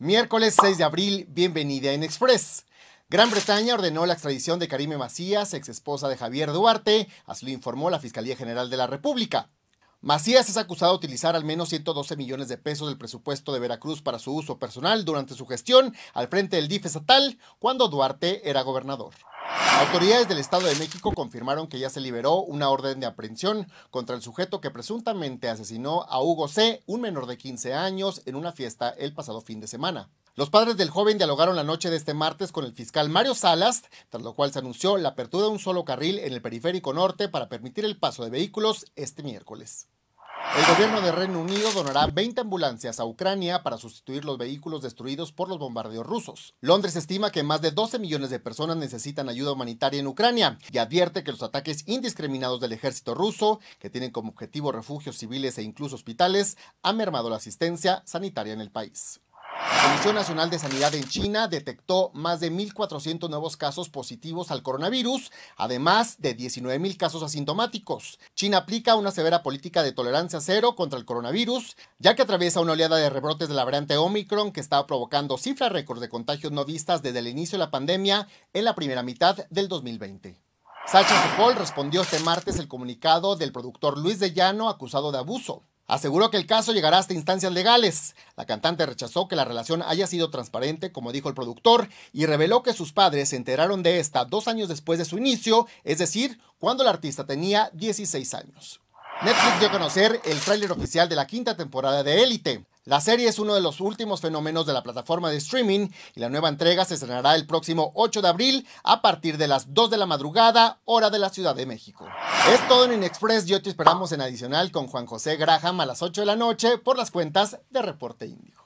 Miércoles 6 de abril, bienvenida en Express. Gran Bretaña ordenó la extradición de Karime Macías, ex esposa de Javier Duarte, así lo informó la Fiscalía General de la República. Macías es acusado de utilizar al menos 112 millones de pesos del presupuesto de Veracruz para su uso personal durante su gestión al frente del DIF estatal cuando Duarte era gobernador. Autoridades del Estado de México confirmaron que ya se liberó una orden de aprehensión contra el sujeto que presuntamente asesinó a Hugo C., un menor de 15 años, en una fiesta el pasado fin de semana. Los padres del joven dialogaron la noche de este martes con el fiscal Mario Salas, tras lo cual se anunció la apertura de un solo carril en el periférico norte para permitir el paso de vehículos este miércoles. El gobierno de Reino Unido donará 20 ambulancias a Ucrania para sustituir los vehículos destruidos por los bombardeos rusos. Londres estima que más de 12 millones de personas necesitan ayuda humanitaria en Ucrania y advierte que los ataques indiscriminados del ejército ruso, que tienen como objetivo refugios civiles e incluso hospitales, han mermado la asistencia sanitaria en el país. La Comisión Nacional de Sanidad en China detectó más de 1.400 nuevos casos positivos al coronavirus, además de 19.000 casos asintomáticos. China aplica una severa política de tolerancia cero contra el coronavirus, ya que atraviesa una oleada de rebrotes de la variante Omicron que está provocando cifras récord de contagios no vistas desde el inicio de la pandemia en la primera mitad del 2020. Sacha Sokol respondió este martes el comunicado del productor Luis de Llano acusado de abuso. Aseguró que el caso llegará hasta instancias legales. La cantante rechazó que la relación haya sido transparente, como dijo el productor, y reveló que sus padres se enteraron de esta dos años después de su inicio, es decir, cuando la artista tenía 16 años. Netflix dio a conocer el tráiler oficial de la quinta temporada de Élite. La serie es uno de los últimos fenómenos de la plataforma de streaming y la nueva entrega se estrenará el próximo 8 de abril a partir de las 2 de la madrugada, hora de la Ciudad de México. Es todo en Inexpress. Yo te esperamos en adicional con Juan José Graham a las 8 de la noche por las cuentas de Reporte Indio.